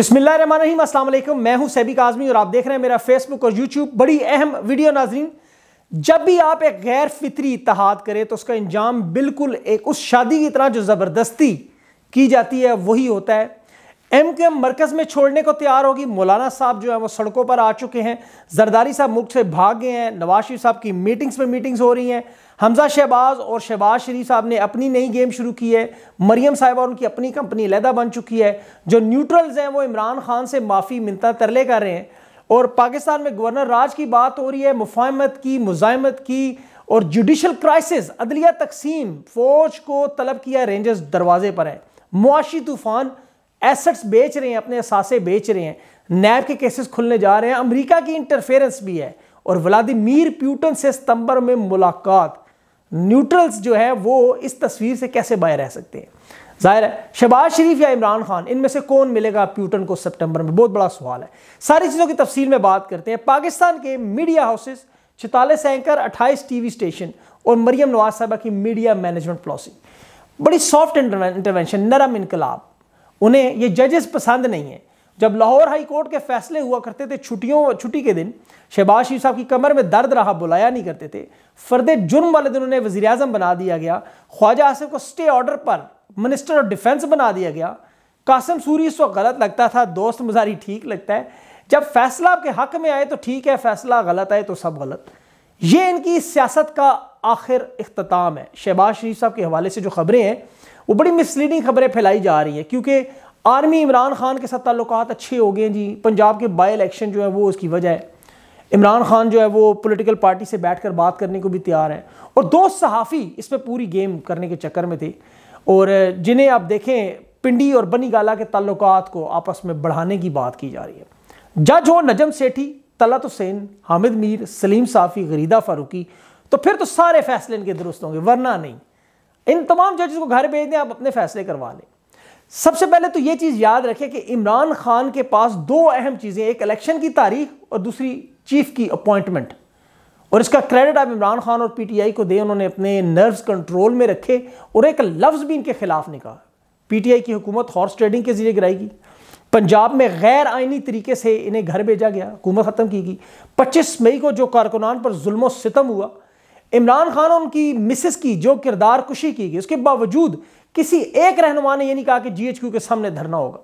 बिस्मिल्लाम असल मैं हूं सैबिक आजमी और आप देख रहे हैं मेरा फेसबुक और यूट्यूब बड़ी अहम वीडियो नाजरीन जब भी आप एक गैर फितरी इतहाद करें तो उसका इंजाम बिल्कुल एक उस शादी की तरह जो ज़बरदस्ती की जाती है वही होता है एम के एम मरकज़ में छोड़ने को तैयार होगी मौलाना साहब जो है वो सड़कों पर आ चुके हैं जरदारी साहब मुख से भाग गए हैं नवाज शरीफ साहब की मीटिंग्स में मीटिंग्स हो रही हैं हमजा शहबाज और शहबाज शरीफ साहब ने अपनी नई गेम शुरू की है मरियम साहब और उनकी अपनी कंपनी लहदा बन चुकी है जो न्यूट्रल्स हैं वो इमरान खान से माफ़ी मिलता तरले कर रहे हैं और पाकिस्तान में गवर्नर राज की बात हो रही है मुफाहमत की मुजामत की और जुडिशल क्राइसिस अदलिया तकसीम फौज को तलब किया रेंजर्स दरवाजे पर है मुआशी तूफान एसेट्स बेच रहे हैं अपने असासे बेच रहे हैं नैब के केसेस खुलने जा रहे हैं अमेरिका की इंटरफेरेंस भी है और व्लादिमीर प्यूटन से सितंबर में मुलाकात न्यूट्रल्स जो है वो इस तस्वीर से कैसे बाहर रह सकते हैं जाहिर है शहबाज शरीफ या इमरान खान इनमें से कौन मिलेगा प्यूटन को सितंबर में बहुत बड़ा सवाल है सारी चीज़ों की तफसील में बात करते हैं पाकिस्तान के मीडिया हाउसेस छतालीस एंकर अट्ठाईस टीवी स्टेशन और मरियम नवाज साहबा की मीडिया मैनेजमेंट पॉलिसी बड़ी सॉफ्ट इंटरवेंशन नरम इनकलाब उन्हें ये जजेस पसंद नहीं है जब लाहौर हाई कोर्ट के फैसले हुआ करते थे छुट्टियों छुट्टी के दिन शहबाज शरीफ साहब की कमर में दर्द रहा बुलाया नहीं करते थे फर्द जुर्म वाले दिन उन्हें वजी अजम बना दिया गया ख्वाजा आसिफ को स्टे ऑर्डर पर मिनिस्टर ऑफ डिफेंस बना दिया गया कासिम सूरी वक्त गलत लगता था दोस्त मजारी ठीक लगता है जब फैसला आपके हक में आए तो ठीक है फैसला गलत आए तो सब गलत ये इनकी सियासत का आखिर अख्ताम है शहबाज शरीफ साहब के हवाले से जो खबरें हैं वो बड़ी मिसलीडिंग खबरें फैलाई जा रही हैं क्योंकि आर्मी इमरान खान के साथ तल्लक अच्छे हो गए जी पंजाब के बाई इलेक्शन जो है वो उसकी वजह है इमरान खान जो है वो पॉलिटिकल पार्टी से बैठकर बात करने को भी तैयार हैं और दो सहाफ़ी इस पर पूरी गेम करने के चक्कर में थे और जिन्हें आप देखें पिंडी और बनी गाला के ताल्लुक को आपस में बढ़ाने की बात की जा रही है जज हो नजम सेठी तलत हुसैन हामिद मीर सलीम साफ़ी गरीदा फारूकी तो फिर तो सारे फैसले इनके दुरुस्त होंगे वरना नहीं इन तमाम जजेस को घर भेज दें आप अपने फैसले करवा लें सबसे पहले तो ये चीज़ याद रखें कि इमरान खान के पास दो अहम चीज़ें एक इलेक्शन की तारीख और दूसरी चीफ की अपॉइंटमेंट और इसका क्रेडिट आप इमरान खान और पीटीआई को दें उन्होंने अपने नर्व्स कंट्रोल में रखे और एक लफ्ज़ भी इनके खिलाफ नहीं कहा पीटीआई की हुकूमत हॉर्स ट्रेडिंग के जरिए गिराएगी पंजाब में गैर आइनी तरीके से इन्हें घर भेजा गया हुकूमत ख़त्म की गई पच्चीस मई को जो कारकुनान पर जुल्म सितम हुआ इमरान खान और उनकी मिसेस की जो किरदार कुशी की गई उसके बावजूद किसी एक रहनुमा ने यह नहीं कहा कि क्यू के सामने धरना होगा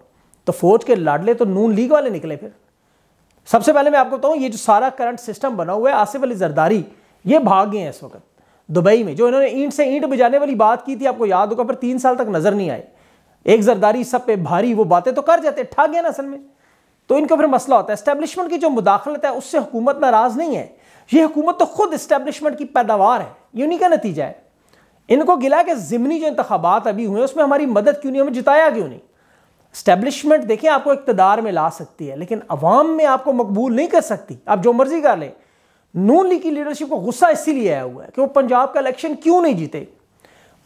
तो फौज के लाडले तो नून लीग वाले निकले फिर सबसे पहले मैं आपको बताऊं ये जो सारा करंट सिस्टम बना हुआ है आसिफ अली जरदारी ये भाग गए हैं इस वक्त दुबई में जो इन्होंने ईंट से ईंट बजाने वाली बात की थी आपको याद होगा पर तीन साल तक नजर नहीं आए एक जरदारी सब पे भारी वो बातें तो कर जाते ठग गए ना असल में तो इनका फिर मसला होता है एस्टेब्लिशमेंट की जो मुदाखलत है उससे हुकूमत नाराज नहीं है ये हुकूमत तो खुद इस्टेब्लिशमेंट की पैदावार है ये उन्हीं का नतीजा है इनको गिला के जिमनी जो इंतबात अभी हुए उसमें हमारी मदद क्यों नहीं हमें जिताया क्यों नहीं इस्टेब्लिशमेंट देखें आपको इकतदार में ला सकती है लेकिन अवाम में आपको मकबूल नहीं कर सकती आप जो मर्जी कर लें नून लीग की लीडरशिप को गुस्सा इसीलिए आया हुआ है कि वो पंजाब का इलेक्शन क्यों नहीं जीते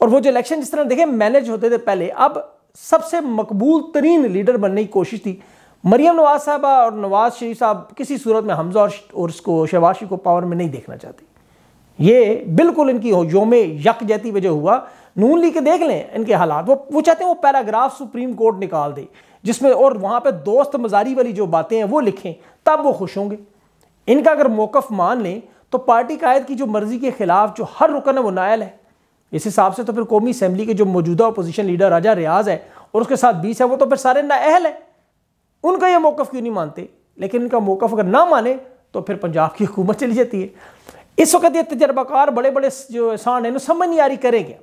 और वो जो इलेक्शन जिस तरह देखें मैनेज होते थे पहले अब सबसे मकबूल तरीन लीडर बनने की कोशिश थी मरियम नवाज साहबा और नवाज शरीफ साहब किसी सूरत में हमजा और उसको शहबाशी को पावर में नहीं देखना चाहती ये बिल्कुल इनकी योम यक जैती वजह हुआ नून ली के देख लें इनके हालात वो वो चाहते हैं वो पैराग्राफ सुप्रीम कोर्ट निकाल दे जिसमें और वहाँ पे दोस्त मजारी वाली जो बातें हैं वो लिखें तब वो खुश होंगे इनका अगर मौक़ मान लें तो पार्टी कायद की जो मर्ज़ी के ख़िलाफ़ जो हर रुकन है वो नायल है इस हिसाब से तो फिर कौमी असम्बली के जो मौजूदा अपोजिशन लीडर राजा रियाज है और उसके साथ बीस है वो तो फिर सारे नाअहल है उनका यह मौकफ़ क्यों नहीं मानते लेकिन इनका मौकफ़ अगर ना माने तो फिर पंजाब की हुकूमत चली जाती है इस वक्त ये तजर्बाकार बड़े बड़े जो एहसान हैं समझ नहीं आ रही करेंगे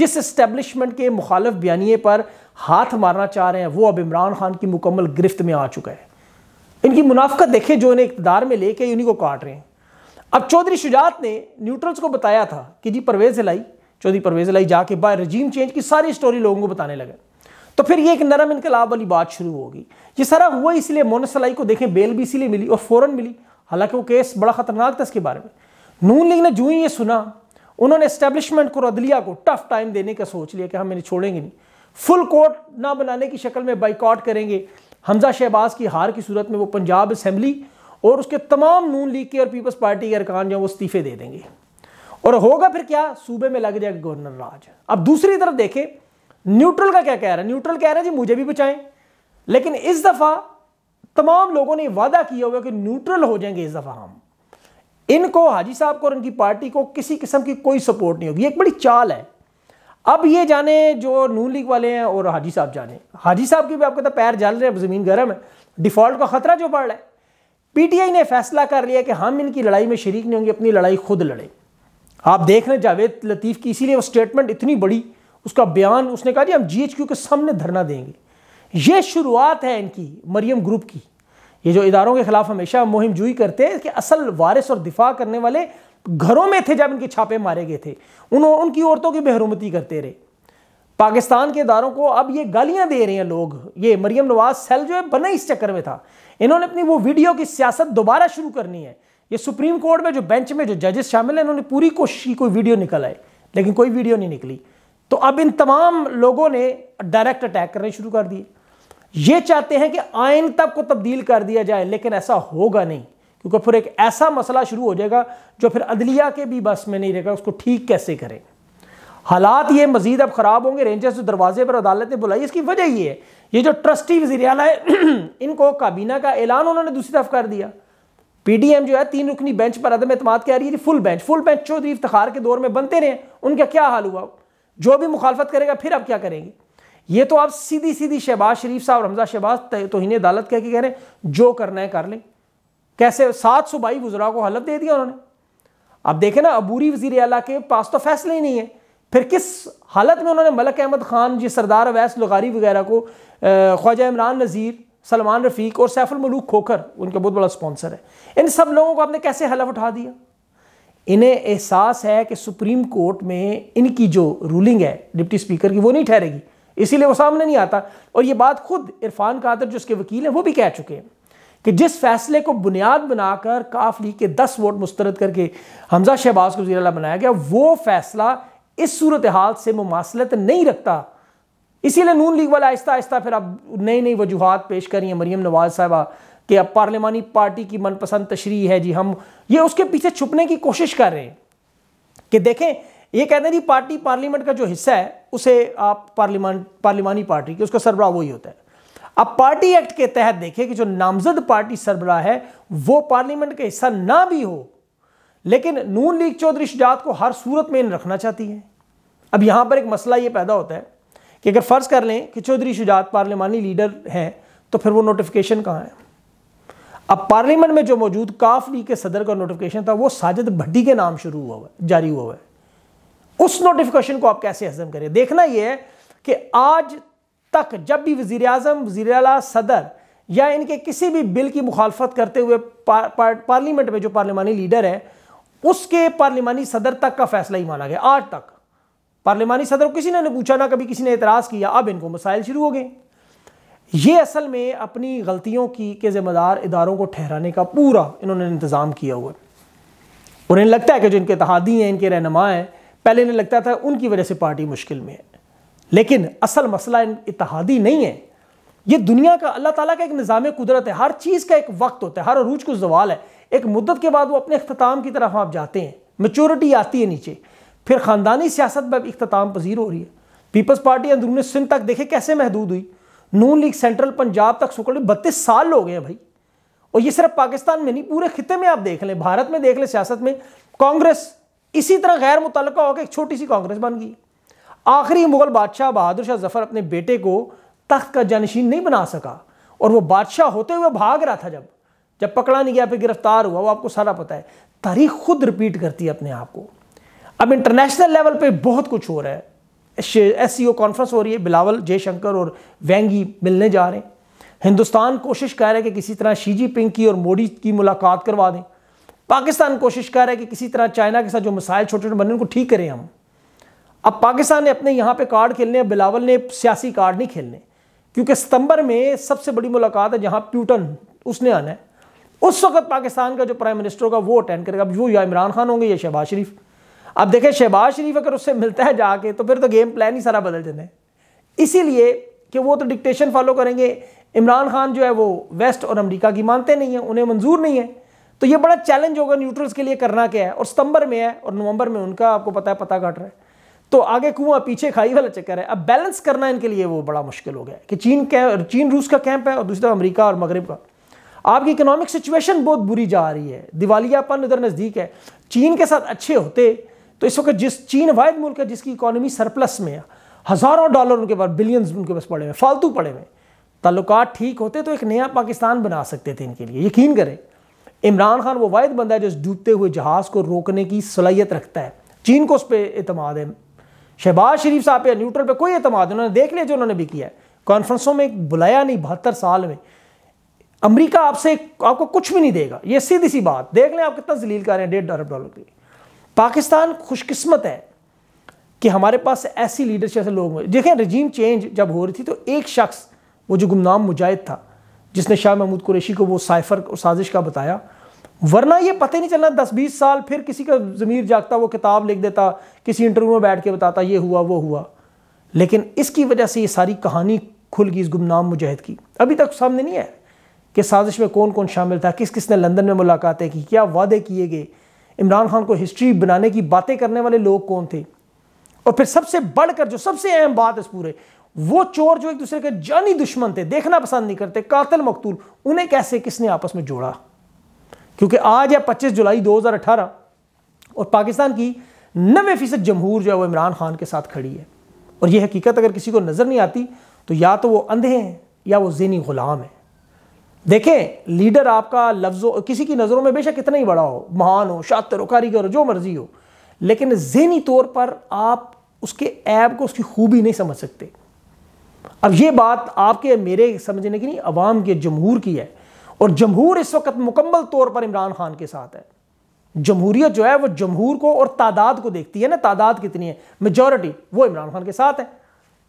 जिस इस्टेबलिशमेंट के मुखालफ बयानी पर हाथ मारना चाह रहे हैं वो अब इमरान खान की मुकम्मल गिरफ्त में आ चुका है इनकी मुनाफ्त देखें जो इन्हें इकतदार में लेके इन्हीं को काट रहे हैं अब चौधरी शुजात ने न्यूट्रल्स को बताया था कि जी परवेज़ लाई चौधरी परवेज़ लाई जाके बाय रजीम चेंज की सारी स्टोरी लोगों को बताने लगे तो फिर ये एक नरम इनकलाब वाली बात शुरू होगी ये सारा हुआ इसलिए मोनसलाई को देखें बेल भी इसीलिए मिली और फ़ौरन मिली हालांकि वो केस बड़ा ख़तरनाक था इसके बारे में नून लीग ने जू ही ये सुना उन्होंने इस्टेब्लिशमेंट को रदलिया को टफ टाइम देने का सोच लिया कि हम इन्हें छोड़ेंगे नहीं फुल कोर्ट ना बनाने की शक्ल में बाइकआउट करेंगे हमजा शहबाज की हार की सूरत में वो पंजाब असम्बली और उसके तमाम नून लीग के और पीपल्स पार्टी के अरकान जो वो इस्तीफे दे देंगे और होगा फिर क्या सूबे में लग जाएगा गवर्नर राज अब दूसरी तरफ देखें न्यूट्रल का क्या कह रहा है न्यूट्रल कह रहा है जी मुझे भी बचाएं लेकिन इस दफा तमाम लोगों ने वादा किया होगा कि न्यूट्रल हो जाएंगे इस दफा हम इनको हाजी साहब को और इनकी पार्टी को किसी किस्म की कोई सपोर्ट नहीं होगी एक बड़ी चाल है अब ये जाने जो नून लीग वाले हैं और हाजी साहब जाने हाजी साहब की भी आपके तो पैर जल रहे हैं ज़मीन गर्म है डिफ़ॉल्ट का ख़तरा जो पड़ रहा है पीटीआई ने फैसला कर लिया कि हम इनकी लड़ाई में शरीक नहीं होंगे अपनी लड़ाई खुद लड़े आप देख रहे हैं जावेद लतीफ़ की इसीलिए वो स्टेटमेंट इतनी बड़ी उसका बयान उसने कहा जी हम क्यू के सामने धरना देंगे ये शुरुआत है इनकी मरियम ग्रुप की ये जो इदारों के खिलाफ हमेशा मुहिम जुई करते हैं कि असल वारिस और दिफा करने वाले घरों में थे जब इनके छापे मारे गए थे उन्होंने उनकी औरतों की बेहरूमती करते रहे पाकिस्तान के इदारों को अब ये गालियां दे रहे हैं लोग ये मरियम नवाज सेल जो है बना इस चक्कर में था इन्होंने अपनी वो वीडियो की सियासत दोबारा शुरू करनी है ये सुप्रीम कोर्ट में जो बेंच में जो जजेस शामिल हैं इन्होंने पूरी कोशिश की कोई वीडियो निकल आए लेकिन कोई वीडियो नहीं निकली तो अब इन तमाम लोगों ने डायरेक्ट अटैक करने शुरू कर दिए ये चाहते हैं कि आयन तब को तब्दील कर दिया जाए लेकिन ऐसा होगा नहीं क्योंकि फिर एक ऐसा मसला शुरू हो जाएगा जो फिर अदलिया के भी बस में नहीं रहेगा उसको ठीक कैसे करें हालात ये मजीद अब ख़राब होंगे रेंजर्स जो दरवाजे पर अदालत ने बुलाई इसकी वजह ये है ये जो ट्रस्टी वजी है इनको काबीना का ऐलान उन्होंने दूसरी तरफ कर दिया पी डी एम जो है तीन रुकनी बेंच पर अदम अतमाद कह रही है full bench full bench Chaudhry इफ्तार के दौर में बनते रहे उनका क्या हाल हुआ जो भी मुखालफत करेगा फिर आप क्या करेंगे ये तो आप सीधी सीधी शहबाज शरीफ साहब रमज़ा शहबाज इन्हें अदालत कह के कह रहे हैं जो करना है कर लें कैसे सात सूबाई गुजरा को हलफ दे दिया उन्होंने अब देखें ना अबूरी वजीर अला के पास तो फैसले ही नहीं है फिर किस हालत में उन्होंने मलक अहमद खान जी सरदार अवैस लगारी वगैरह को ख्वाजा इमरान नज़ीर सलमान रफ़ीक और सैफुल मलूक खोखर उनका बहुत बड़ा स्पॉन्सर है इन सब लोगों को आपने कैसे हलफ उठा दिया इन्हें एहसास है कि सुप्रीम कोर्ट में इनकी जो रूलिंग है डिप्टी स्पीकर की वो नहीं ठहरेगी इसीलिए वो सामने नहीं आता और ये बात खुद इरफान कादर जो उसके वकील हैं वो भी कह चुके हैं कि जिस फैसले को बुनियाद बनाकर काफ लीग के दस वोट मुस्तरद करके हमजा शहबाज को वजीरा बनाया गया वो फैसला इस सूरत हाल से मुमासलत नहीं रखता इसीलिए नून लीग वाला आहिस्ता आहिस्ता फिर अब नई नई वजूहत पेश करी हैं मरीम नवाज साहबा कि अब पार्लियामानी पार्टी की मनपसंद तशरी है जी हम ये उसके पीछे छुपने की कोशिश कर रहे हैं कि देखें ये कहते हैं जी पार्टी पार्लियामेंट का जो हिस्सा है उसे आप पार्लियामान पार्लियामानी पार्टी की उसका सरबराह वही होता है अब पार्टी एक्ट के तहत देखें कि जो नामजद पार्टी सरबराह है वो पार्लियामेंट का हिस्सा ना भी हो लेकिन नून लीग चौधरी शुजात को हर सूरत में इन रखना चाहती है अब यहाँ पर एक मसला ये पैदा होता है कि अगर फ़र्ज़ कर लें कि चौधरी शुजात पार्लियामानी लीडर हैं तो फिर वो नोटिफिकेशन कहाँ है अब पार्लियामेंट में जो मौजूद काफ लीग के सदर का नोटिफिकेशन था वो साजिद भट्टी के नाम शुरू हुआ हुआ जारी हुआ हुआ है उस नोटिफिकेशन को आप कैसे हजम करें देखना यह है कि आज तक जब भी वजीर अजम वजीर सदर या इनके किसी भी बिल की मुखालफत करते हुए पार, पार, पार्लियामेंट में जो पार्लियामानी लीडर है उसके पार्लियामानी सदर तक का फैसला ही माना गया आज तक पार्लियामानी सदर को किसी ने पूछा ना कभी किसी ने एतराज़ किया अब इनको मसाइल शुरू हो गए ये असल में अपनी गलतियों की के ज़िम्मेदार इदारों को ठहराने का पूरा इन्होंने इंतज़ाम किया हुआ है उन्हें लगता है कि जो इनके तहादी हैं इनके रहनमा हैं पहले इन्हें लगता था उनकी वजह से पार्टी मुश्किल में है लेकिन असल मसला इन इतहादी नहीं है ये दुनिया का अल्लाह ताला का एक निज़ाम कुदरत है हर चीज़ का एक वक्त होता है हर अरूज को जवाल है एक मुद्दत के बाद वो अपने अख्ताम की तरफ आप जाते हैं मेचोरिटी आती है नीचे फिर ख़ानदानी सियासत में अब अख्ताम पजीर हो रही है पीपल्स पार्टी अंदरून सिंध तक देखे कैसे महदूद हुई नून लीग सेंट्रल पंजाब तक सुकड़ बत्तीस साल हो गए हैं भाई और ये सिर्फ पाकिस्तान में नहीं पूरे खिते में आप देख लें भारत में देख लें सियासत में कांग्रेस इसी तरह गैर मुतल होकर एक छोटी सी कांग्रेस बन गई आखिरी मुगल बादशाह बहादुर शाह जफर अपने बेटे को तख्त का जानशीन नहीं बना सका और वो बादशाह होते हुए भाग रहा था जब जब पकड़ा नहीं गया फिर गिरफ्तार हुआ वो आपको सारा पता है तारीख खुद रिपीट करती है अपने आप को अब इंटरनेशनल लेवल पे बहुत कुछ हो रहा है एस सी कॉन्फ्रेंस हो रही है बिलावल जयशंकर और वेंगी मिलने जा रहे हैं हिंदुस्तान कोशिश कर रहा है कि किसी तरह शी जी पिंग की और मोदी की मुलाकात करवा दें पाकिस्तान कोशिश कर रहा है कि किसी तरह चाइना के साथ जो मिसाइल छोटे छोटे बने उनको ठीक करें हम अब पाकिस्तान ने अपने यहाँ पे कार्ड खेलने बिलावल ने सियासी कार्ड नहीं खेलने क्योंकि सितंबर में सबसे बड़ी मुलाकात है जहाँ प्यूटन उसने आना है उस वक्त पाकिस्तान का जो प्राइम मिनिस्टर होगा वो अटेंड करेगा अब वो या इमरान खान होंगे या शहबाज शरीफ अब देखें शहबाज शरीफ अगर उससे मिलता है जाके तो फिर तो गेम प्लान ही सारा बदल जाता है इसीलिए कि वो तो डिक्टेशन फॉलो करेंगे इमरान खान जो है वो वेस्ट और अमेरिका की मानते नहीं हैं उन्हें मंजूर नहीं है तो ये बड़ा चैलेंज होगा न्यूट्रल्स के लिए करना क्या है और सितंबर में है और नवंबर में उनका आपको पता है पता घट रहा है तो आगे कुआं पीछे खाई वाला चक्कर है अब बैलेंस करना इनके लिए वो बड़ा मुश्किल हो गया कि चीन चीन रूस का कैंप है और दूसरी तरफ अमरीका और मगरब का आपकी इकोनॉमिक सिचुएशन बहुत बुरी जा रही है दिवालियापन उधर नज़दीक है चीन के साथ अच्छे होते तो इस वक्त जिस चीन वायद मुल्क है जिसकी इकोनॉमी सरप्लस में है हज़ारों डॉलर उनके पास बिलियंस उनके पास पड़े हुए फालतू पड़े हुए ताल्लुक ठीक होते तो एक नया पाकिस्तान बना सकते थे इनके लिए यकीन करें इमरान खान वो वाद बंदा है जो डूबते हुए जहाज़ को रोकने की सलाहियत रखता है चीन को उस पर अतमाद है शहबाज शरीफ साहब पे न्यूट्रल पे कोई अतमाद उन्होंने देख लिया जो उन्होंने भी किया है कॉन्फ्रेंसों में बुलाया नहीं बहत्तर साल में अमरीका आपसे आपको कुछ भी नहीं देगा ये सीधी सी बात देख लें आप कितना जलील कर रहे हैं डेढ़ अरब डॉलर के लिए पाकिस्तान खुशकिस्मत है कि हमारे पास ऐसी लीडरशिप ऐसे लोग देखें रजीम चेंज जब हो रही थी तो एक शख्स वो जो गुमनाम मुजाहिद था जिसने शाह महमूद कुरेशी को वो साइफर और साजिश का बताया वरना ये पता ही नहीं चलना दस बीस साल फिर किसी का ज़मीर जागता वो किताब लिख देता किसी इंटरव्यू में बैठ के बताता ये हुआ वो हुआ लेकिन इसकी वजह से ये सारी कहानी खुल गई इस गुमनाम मुजाहिद की अभी तक सामने नहीं है कि साजिश में कौन कौन शामिल था किस किस ने लंदन में मुलाकातें की क्या वादे किए गए इमरान खान को हिस्ट्री बनाने की बातें करने वाले लोग कौन थे और फिर सबसे बढ़कर जो सबसे अहम बात इस पूरे वो चोर जो एक दूसरे के जानी दुश्मन थे देखना पसंद नहीं करते कातल मकतूल उन्हें कैसे किसने आपस में जोड़ा क्योंकि आज है 25 जुलाई 2018 और पाकिस्तान की नबे फीसद जमहूर जो है वो इमरान खान के साथ खड़ी है और यह हकीकत अगर किसी को नज़र नहीं आती तो या तो वो अंधे हैं या वो ज़ेनी गुलाम है देखें लीडर आपका लफ्जों किसी की नज़रों में बेशक कितना ही बड़ा हो महान हो शातर हो कारीगर हो जो मर्जी हो लेकिन जहनी तौर पर आप उसके ऐब को उसकी खूबी नहीं समझ सकते अब ये बात आपके मेरे समझने की नहीं अवाम के जमहूर की है और जमहूर इस वक्त मुकम्मल तौर पर इमरान खान के साथ है जमहूरियत जो है वह जमहूर को और तादाद को देखती है ना तादाद कितनी है मेजोरिटी वो इमरान खान के साथ है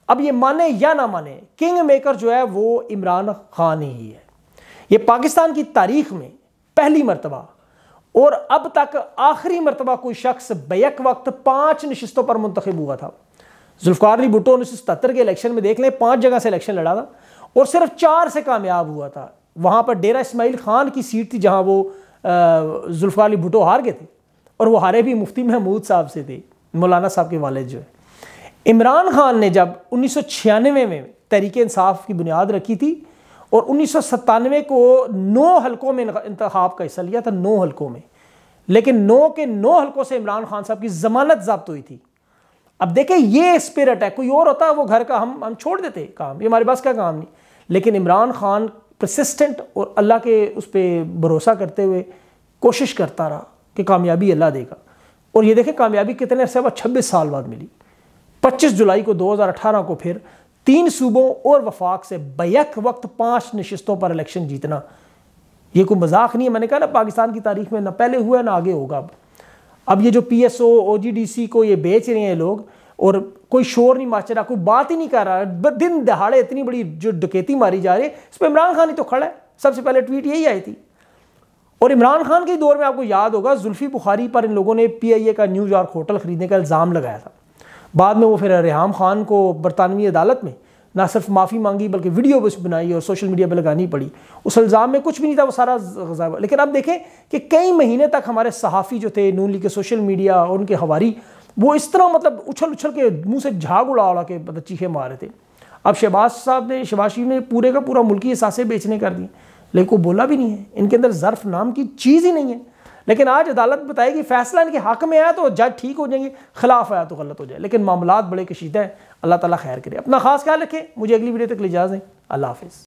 अब ये माने या ना माने किंग मेकर जो है वो इमरान खान ही है ये पाकिस्तान की तारीख में पहली मरतबा और अब तक आखिरी मरतबा कोई शख्स बैक वक्त पांच नशस्तों पर मुंतब हुआ था जुल्फकार भुट्टो उन्नीस सौ सतर के इलेक्शन में देख लें पांच जगह से इलेक्शन लड़ा था और सिर्फ चार से कामयाब हुआ था वहाँ पर डेरा इसमाइल खान की सीट थी जहाँ वो जुल्फकार भुट्टो हार गए थे और वो हारे भी मुफ्ती महमूद साहब से थे मौलाना साहब के वालद जो है इमरान खान ने जब उन्नीस सौ छियानवे में तहरीक इंसाफ की बुनियाद रखी थी और उन्नीस को नौ हलकों में इंतब का हिस्सा लिया था नौ हलकों में लेकिन नौ के नौ हलकों से इमरान खान साहब की जमानत जब्त हुई थी अब देखे ये स्पिरट है कोई और होता है वो घर का हम हम छोड़ देते काम ये हमारे पास क्या काम नहीं लेकिन इमरान खान प्रसिस्टेंट और अल्लाह के उस पर भरोसा करते हुए कोशिश करता रहा कि कामयाबी अल्लाह देगा और ये देखें कामयाबी कितने अरसे बाद छब्बीस साल बाद मिली पच्चीस जुलाई को 2018 को फिर तीन सूबों और वफाक से बैक वक्त पाँच नशस्तों पर इलेक्शन जीतना ये कोई मजाक नहीं है मैंने कहा ना पाकिस्तान की तारीख में ना पहले हुआ ना आगे होगा अब अब ये जो P S O O G D C को ये बेच रहे हैं लोग और कोई शोर नहीं माच रहा कोई बात ही नहीं कर रहा दिन दहाड़े इतनी बड़ी जो डकेती मारी जा रही है इस पर इमरान खान ही तो खड़ा है सबसे पहले ट्वीट यही आई थी और इमरान खान के दौर में आपको याद होगा जुल्फी बुखारी पर इन लोगों ने पी आई ए का न्यूयॉर्क होटल खरीदने का इल्ज़ाम लगाया था बाद में वो फिर रेहम ख़ान को बरतानवी अदालत में ना सिर्फ माफ़ी मांगी बल्कि वीडियो भी बनाई और सोशल मीडिया पर लगानी पड़ी उस इल्ज़ाम में कुछ भी नहीं था वो सारा लेकिन आप देखें कि कई महीने तक हमारे सहाफ़ी जो थे नून लीग के सोशल मीडिया और उनके हवारी वो इस तरह मतलब उछल उछल के मुँह से झाग उड़ा उड़ा के मतलब चीखे मारे थे अब शहबाज साहब ने शहबाज शरीफ ने पूरे का पूरा मुल्की सासे बेचने कर दिए लेकिन वो बोला भी नहीं है इनके अंदर ज़र्फ नाम की चीज़ ही नहीं है लेकिन आज अदालत बताएगी फैसला इनके हक में आया तो जज ठीक हो जाएंगे खिलाफ आया तो गलत हो जाए लेकिन मामला बड़े कशीदा हैं अल्लाह ताला खैर करे अपना खास ख्याल रखें मुझे अगली वीडियो तक ले जाए अल्लाह हाफिज़